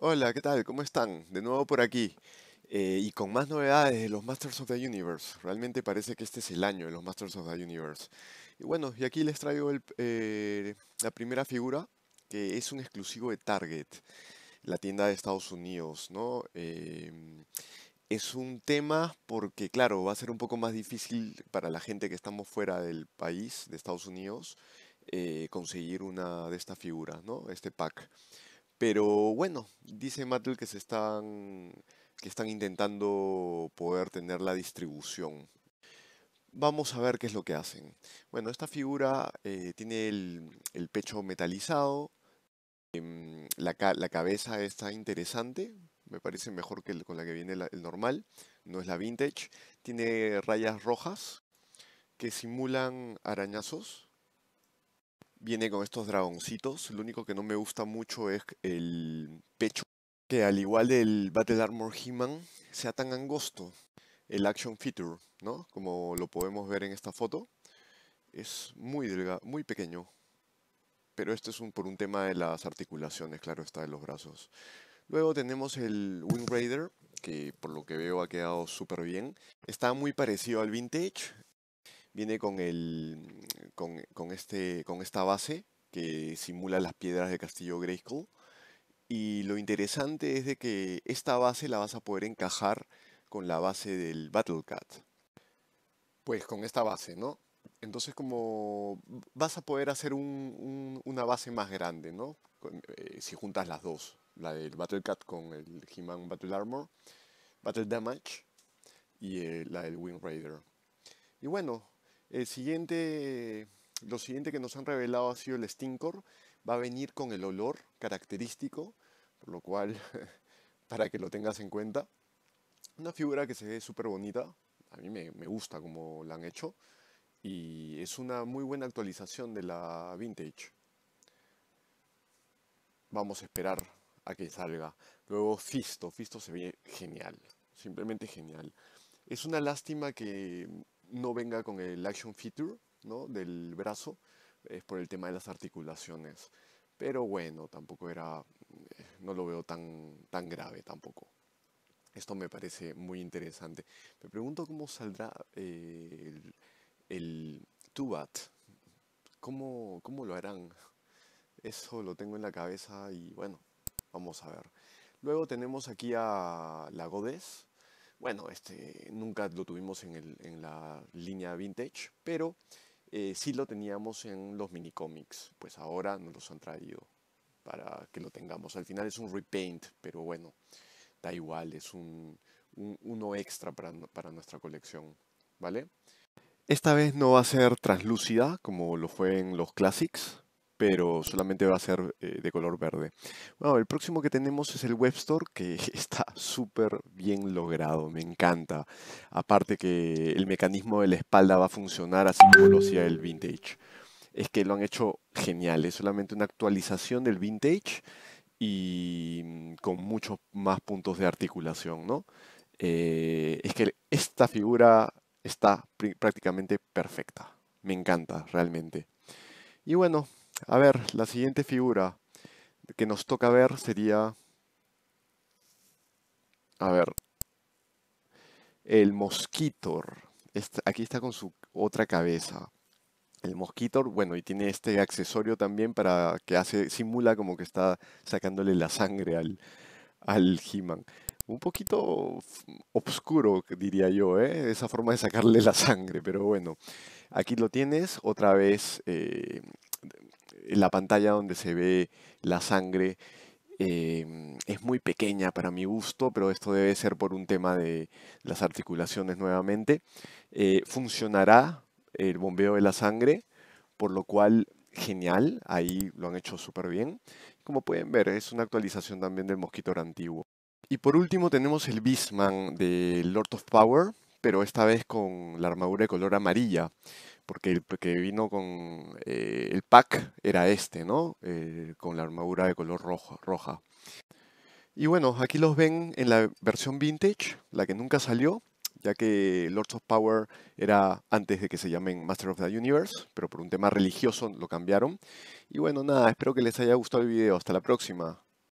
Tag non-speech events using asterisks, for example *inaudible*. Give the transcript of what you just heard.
Hola, ¿qué tal? ¿Cómo están? De nuevo por aquí. Eh, y con más novedades de los Masters of the Universe. Realmente parece que este es el año de los Masters of the Universe. Y bueno, y aquí les traigo eh, la primera figura, que es un exclusivo de Target, la tienda de Estados Unidos, ¿no? Em, es un tema porque, claro, va a ser un poco más difícil para la gente que estamos fuera del país, de Estados Unidos, eh, conseguir una de estas figuras, ¿no? Este pack. Pero bueno, dice Mattel que están que están intentando poder tener la distribución. Vamos a ver qué es lo que hacen. Bueno, esta figura eh, tiene el, pecho metalizado, em, la, cabeza está interesante, me parece mejor que con la que viene el normal, no es la vintage. Tiene rayas rojas que simulan arañazos, Viene con estos dragoncitos. Lo único que no me gusta mucho es el pecho. Que al igual del Battle Armor He-Man, sea tan angosto el action feature, ¿no? Como lo podemos ver en esta foto. Es muy muy pequeño. Pero esto es un, por un tema de las articulaciones, claro está, de los brazos. Luego tenemos el Wind Raider, que por lo que veo ha quedado súper bien. Está muy parecido al Vintage, viene con, el, este, con, esta base que simula las piedras del castillo Grayskull. Y lo interesante es de que esta base la vas a poder encajar con la base del Battlecat. Pues con esta base, ¿no? Entonces como vas a poder hacer una base más grande, ¿no? Eh, si juntas las dos, la del Battlecat con el He-Man Battle Armor, Battle Damage y eh, la del Wind Raider. Y bueno, el siguiente, lo siguiente que nos han revelado ha sido el Stinkor. Va a venir con el olor característico, por lo cual, *laughs* para que lo tengas en cuenta. Una figura que se ve súper bonita, a mí me, me gusta como la han hecho, y es una muy buena actualización de la Vintage. Vamos a esperar a que salga. Luego Fisto, Fisto se ve genial, simplemente genial. Es una lástima que no venga con el action feature ¿no? del brazo, es por el tema de las articulaciones. Pero bueno, tampoco era, eh, no lo veo tan, tan grave tampoco. Esto me parece muy interesante. Me pregunto cómo saldrá eh, el, 2 Tubat. ¿Cómo, lo harán? Eso lo tengo en la cabeza y bueno, vamos a ver. Luego tenemos aquí a la bueno, este, nunca lo tuvimos en, la línea vintage, pero eh, sí lo teníamos en los mini cómics. Pues ahora nos los han traído para que lo tengamos. Al final es un repaint, pero bueno, da igual, es un, uno extra para, nuestra colección, ¿vale? Esta vez no va a ser translúcida como lo fue en los Classics, pero solamente va a ser eh, de color verde. Bueno, el próximo que tenemos es el Web Store. que *laughs* está súper bien logrado, me encanta. Aparte que el mecanismo de la espalda va a funcionar así como lo hacía el Vintage. Es que lo han hecho genial, es solamente una actualización del Vintage y mm, con muchos más puntos de articulación, ¿no? Eh, es que esta figura está prácticamente perfecta. Me encanta, realmente. Y bueno, a ver, la siguiente figura que nos toca ver sería... A ver. El mosquitor. aquí está con su otra cabeza. El mosquitor, bueno, y tiene este accesorio también para que hace, simula como que está sacándole la sangre al, al He-Man. Un poquito oscuro, diría yo, ¿eh? esa forma de sacarle la sangre, pero bueno. Aquí lo tienes, otra vez eh, la pantalla donde se ve la sangre em, es muy pequeña para mi gusto, pero esto debe ser por un tema de las articulaciones nuevamente. Eh, funcionará el bombeo de la sangre, por lo cual genial, ahí lo han hecho súper bien. Como pueden ver, es una actualización también del Mosquito antiguo. Y por último tenemos el Bisman de Lord of Power, pero esta vez con la armadura de color amarilla porque el que vino con eh, el pack era este, ¿no? Eh, con la armadura de color rojo, roja. Y bueno, aquí los ven en la versión vintage, la que nunca salió, ya que Lords of Power era antes de que se llamen Master of the Universe, pero por un tema religioso lo cambiaron. Y bueno, nada, espero que les haya gustado el video. Hasta la próxima.